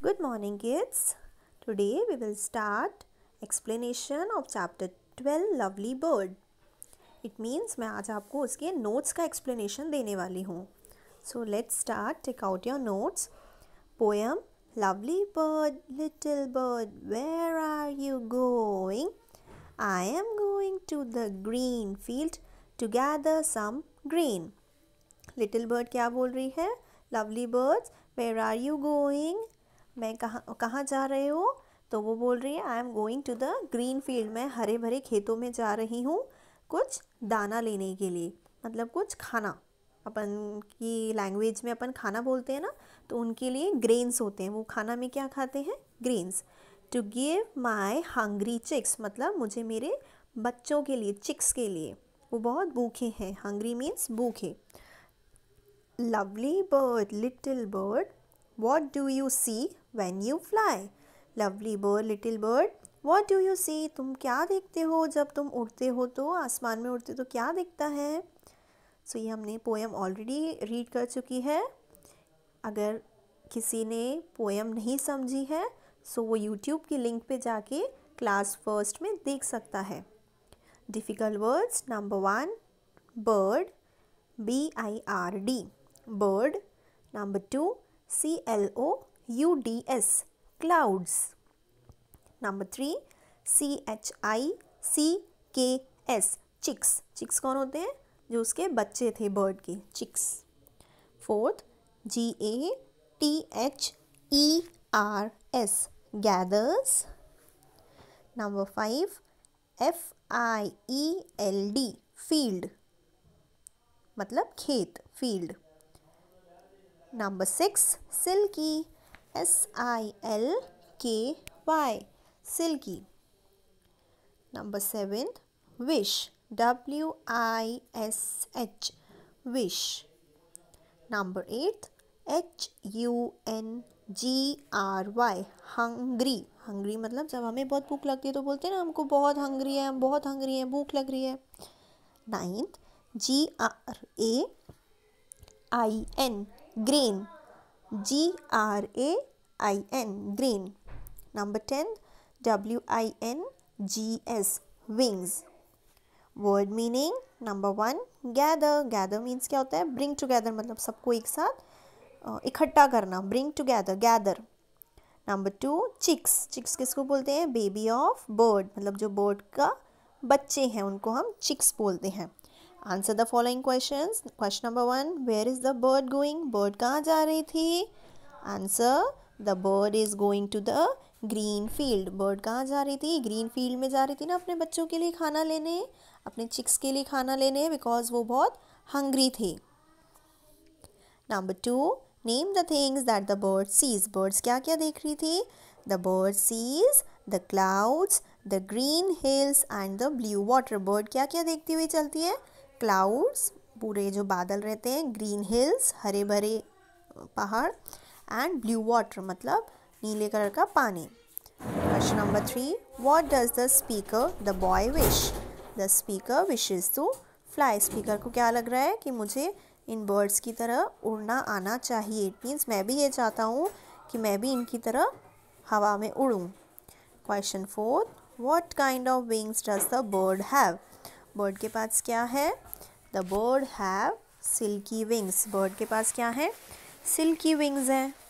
Good morning kids. Today we will start explanation of chapter 12 Lovely Bird. It means मैं आज आपको उसके notes का explanation देने वाली हूँ So let's start. Take out your notes. Poem Lovely bird, little bird, where are you going? I am going to the green field to gather some green. Little bird kya bol rahi hai Lovely birds, where are you going? मैं कहाँ कहाँ जा रहे हो तो वो बोल रही है I am going to the green field मैं हरे भरे खेतों में जा रही हूँ कुछ दाना लेने के लिए मतलब कुछ खाना अपन की लैंग्वेज में अपन खाना बोलते हैं ना तो उनके लिए ग्रेन्स होते हैं वो खाना में क्या खाते हैं grains to give my hungry chicks मतलब मुझे मेरे बच्चों के लिए चिक्स के लिए वो बहुत भूखे हैं हंग्री मीन्स भूखे lovely bird little bird what do you see when you fly. Lovely bird, little bird, what do you see? तुम क्या देखते हो जब तुम उड़ते हो तो आसमान में उड़ते हो तो क्या देखता है सो so, ये हमने पोएम ऑलरेडी रीड कर चुकी है अगर किसी ने पोएम नहीं समझी है सो so वो यूट्यूब की लिंक पे जाके क्लास फर्स्ट में देख सकता है difficult words number one bird B I R D bird number two C L O UDS clouds. Number 3 CHICKS chicks. Chicks कौन होते हैं जो उसके बच्चे थे बर्ड के chicks fourth G A T H E R S gathers number five F I E L D field मतलब खेत field number six silky S I L K Y silky number seven wish W I S H wish number eight H U N G R Y hungry hungry मतलब जब हमें बहुत भूख लगती है तो बोलते हैं ना हमको बहुत हंग्री है हम बहुत हंग्री हैं भूख लग रही है ninth G R A I N grain G R A I N green. Number 10 W I N G S wings. Word meaning number one gather gather means क्या होता है ब्रिंग टुगेदर मतलब सबको एक साथ इकट्ठा करना bring together gather number two chicks chicks किसको बोलते हैं बेबी ऑफ बर्ड मतलब जो बर्ड का बच्चे हैं उनको हम चिक्स बोलते हैं answer the following question question number one where is the bird going bird कहाँ जा रही थी answer the bird is going to the green field bird कहाँ जा रही थी ग्रीन फील्ड में जा रही थी ना अपने बच्चों के लिए खाना लेने अपने चिक्स के लिए खाना लेने बिकॉज वो बहुत हंग्री थी number two name the things that the bird sees birds क्या क्या देख रही थी the bird sees the clouds the green hills and the blue water bird क्या क्या देखती हुई चलती है क्लाउड्स पूरे जो बादल रहते हैं ग्रीन हिल्स हरे भरे पहाड़ एंड ब्लू वाटर मतलब नीले कलर का पानी question number three what does the speaker the boy wish the speaker wishes to fly speaker को क्या लग रहा है कि मुझे इन बर्ड्स की तरह उड़ना आना चाहिए इट मीन्स मैं भी ये चाहता हूँ कि मैं भी इनकी तरह हवा में उड़ूँ question fourth what kind of wings does the bird have bird के पास क्या है the bird have silky wings bird के पास क्या है सिल्की विंग्स हैं